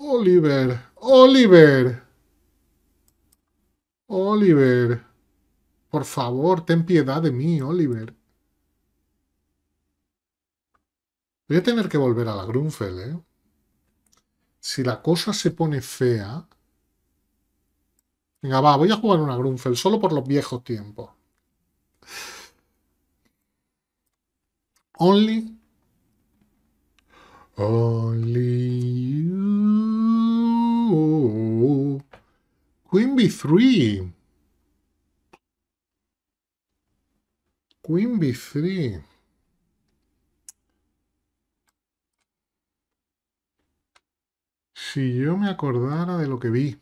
Oliver, Oliver. Oliver. Por favor, ten piedad de mí, Oliver. Voy a tener que volver a la Grunfeld, ¿eh? Si la cosa se pone fea... Venga, va, voy a jugar una Grunfeld, solo por los viejos tiempos. Only... Only you. Queen B3. Queen B3. Si yo me acordara de lo que vi.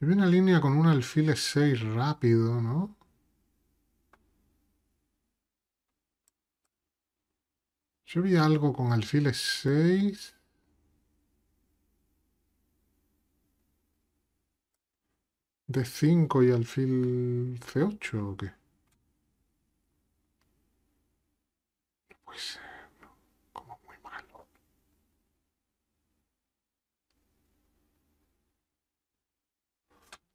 Yo vi una línea con un alfil 6 rápido, ¿no? Yo vi algo con alfiles 6. D5 y alfil C8 o qué? No puede ser, Como muy malo.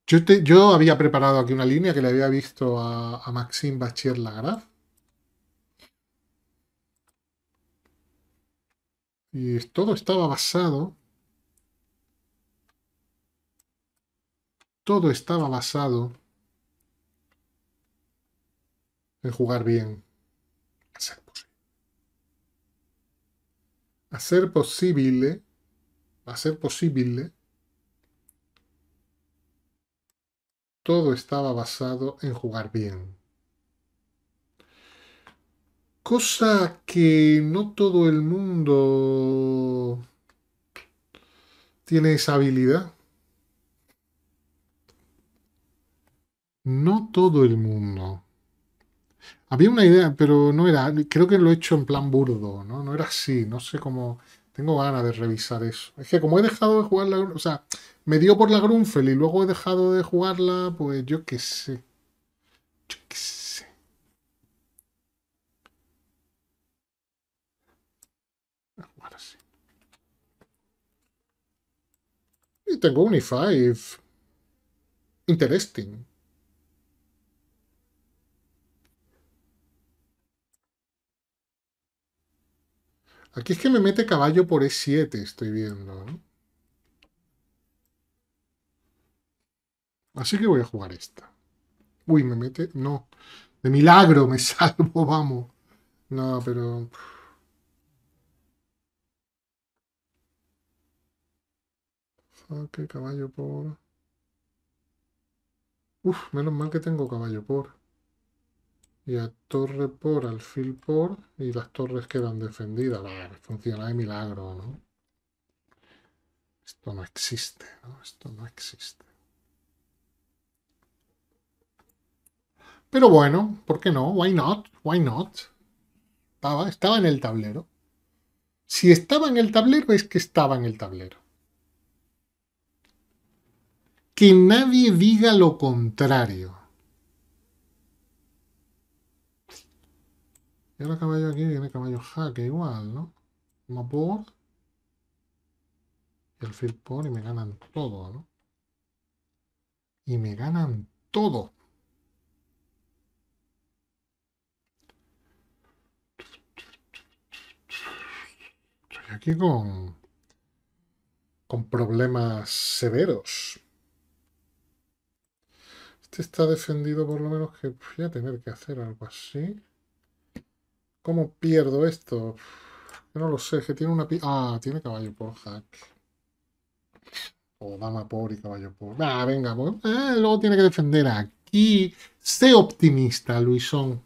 Yo, te, yo había preparado aquí una línea que le había visto a, a Maxime Bachier Lagrave. Y todo estaba basado todo estaba basado en jugar bien, a ser posible. hacer posible, posible, todo estaba basado en jugar bien. Cosa que no todo el mundo tiene esa habilidad. No todo el mundo. Había una idea, pero no era. Creo que lo he hecho en plan burdo, ¿no? No era así. No sé cómo. Tengo ganas de revisar eso. Es que como he dejado de jugar la. O sea, me dio por la Grunfel y luego he dejado de jugarla, pues yo qué sé. Yo qué sé. Voy a jugar así. Y tengo un Interesting. Aquí es que me mete caballo por E7, estoy viendo. Así que voy a jugar esta. Uy, me mete... No. De milagro me salvo, vamos. No, pero... Ok, caballo por... Uf, menos mal que tengo caballo por y a torre por, alfil por, y las torres quedan defendidas. Vale, funciona de milagro, ¿no? Esto no existe, ¿no? Esto no existe. Pero bueno, ¿por qué no? Why not? Why not? Estaba, estaba en el tablero. Si estaba en el tablero, es que estaba en el tablero. Que nadie diga lo contrario. Y ahora caballo aquí viene caballo jaque igual, ¿no? Mapor Y el fil y me ganan todo, ¿no? Y me ganan todo. Estoy aquí con... con problemas severos. Este está defendido por lo menos que voy a tener que hacer algo así. ¿Cómo pierdo esto? Yo no lo sé, que tiene una... ah, tiene caballo por hack. O dama por y caballo por... Ah, venga, pues, eh, luego tiene que defender aquí. Sé optimista, Luisón.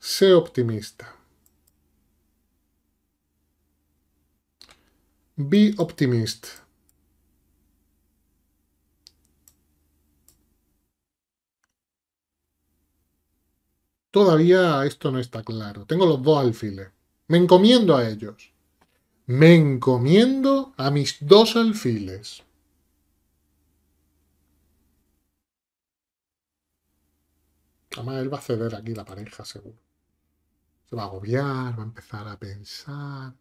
Sé optimista. Be optimist. Todavía esto no está claro. Tengo los dos alfiles. Me encomiendo a ellos. Me encomiendo a mis dos alfiles. Además, él va a ceder aquí la pareja, seguro. Se va a agobiar, va a empezar a pensar.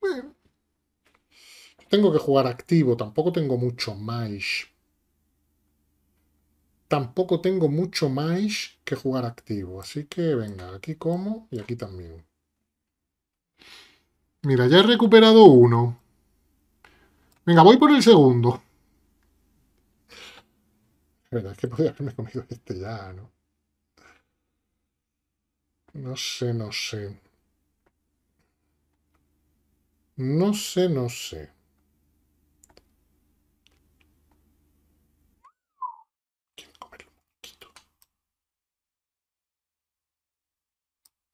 Bueno. Tengo que jugar activo, tampoco tengo mucho más tampoco tengo mucho más que jugar activo. Así que venga, aquí como y aquí también. Mira, ya he recuperado uno. Venga, voy por el segundo. es que podría haberme comido este ya, ¿no? No sé, no sé. No sé, no sé.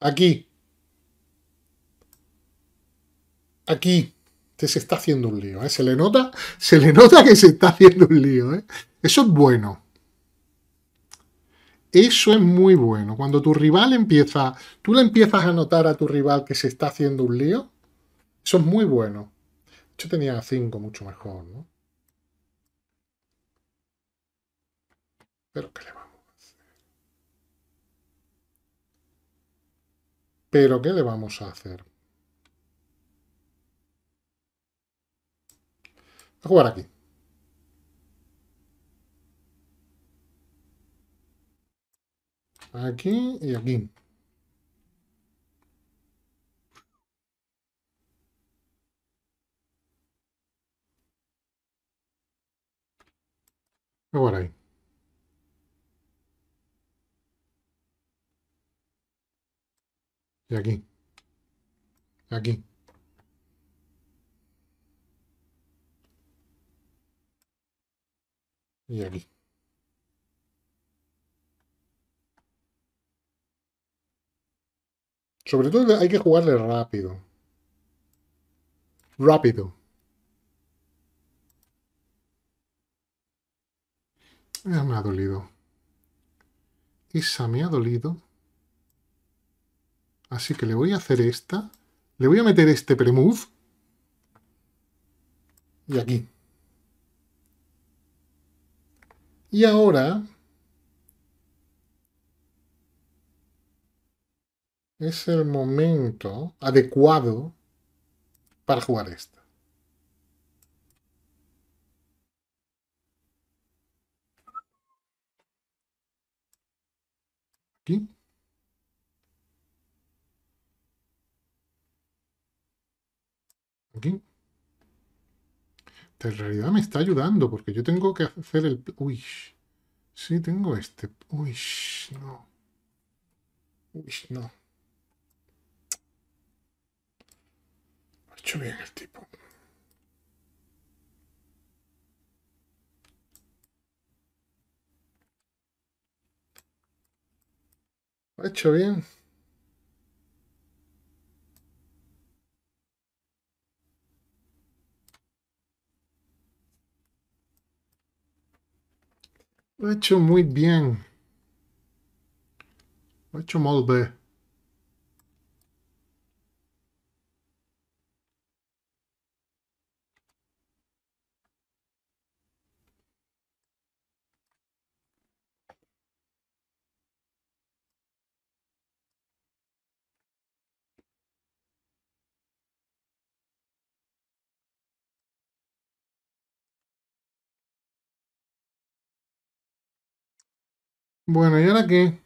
Aquí. Aquí se está haciendo un lío, ¿eh? Se le nota, se le nota que se está haciendo un lío, ¿eh? Eso es bueno. Eso es muy bueno. Cuando tu rival empieza, tú le empiezas a notar a tu rival que se está haciendo un lío, eso es muy bueno. Yo tenía 5 mucho mejor, ¿no? Pero que le va. Pero ¿qué le vamos a hacer? A jugar aquí. Aquí y aquí. jugar ahí. aquí. Aquí. Y aquí. Sobre todo hay que jugarle rápido. Rápido. Ah, me ha dolido. Esa me ha dolido. Así que le voy a hacer esta. Le voy a meter este premove. Y aquí. Y ahora... Es el momento adecuado para jugar esta. Aquí. Aquí. En realidad me está ayudando, porque yo tengo que hacer el... Uy, sí, tengo este. Uy, no. Uy, no. ha hecho bien el tipo. ha hecho bien. Lo he hecho muy bien. Lo he hecho muy bien. Bueno, ¿y ahora qué?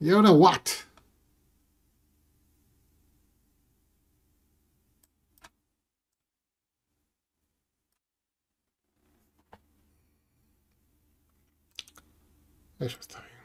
¿Y ahora what? Eso está bien.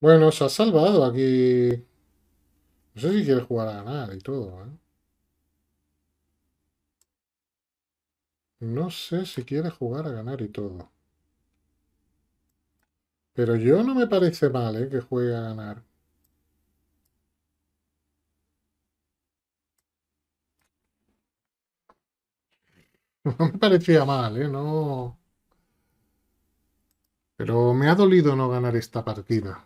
Bueno, se ha salvado aquí. No sé si quiere jugar a ganar y todo, ¿eh? No sé si quiere jugar a ganar y todo. Pero yo no me parece mal, ¿eh? Que juegue a ganar. No me parecía mal, ¿eh? No... Pero me ha dolido no ganar esta partida.